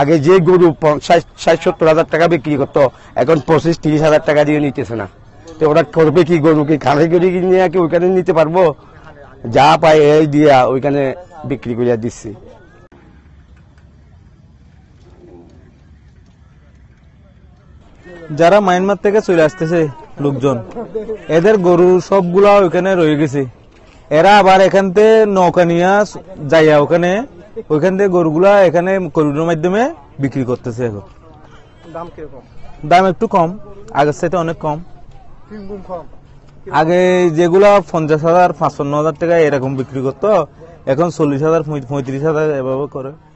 আগে যে গরু ষাট সত্তর হাজার টাকা বিক্রি করতো এখন পঁচিশ তিরিশ হাজার টাকা দিয়ে নিতেছে না তো ওরা করবে কি গরু কি খালি গরু নিয়ে কি ওইখানে নিতে পারবো যা পায় এই দিয়া ওইখানে বিক্রি করিয়া দিচ্ছি যারা মায়ানমার থেকে চলে আসতেছে লোকজন এদের গরু সবগুলা ওইখানে রয়ে গেছে এরা আবার এখান থেকে নৌকা নিয়ে যাইয়া ওখানে ওইখান থেকে গরুগুলা এখানে করিডোর মাধ্যমে বিক্রি করতেছে এখন দাম কিরকম দাম একটু কম আগের সাথে অনেক কম আগে যেগুলা পঞ্চাশ হাজার পাঁচপান্ন হাজার টাকা এরকম বিক্রি করতো এখন চল্লিশ হাজার পঁয়ত্রিশ হাজার এভাবে করে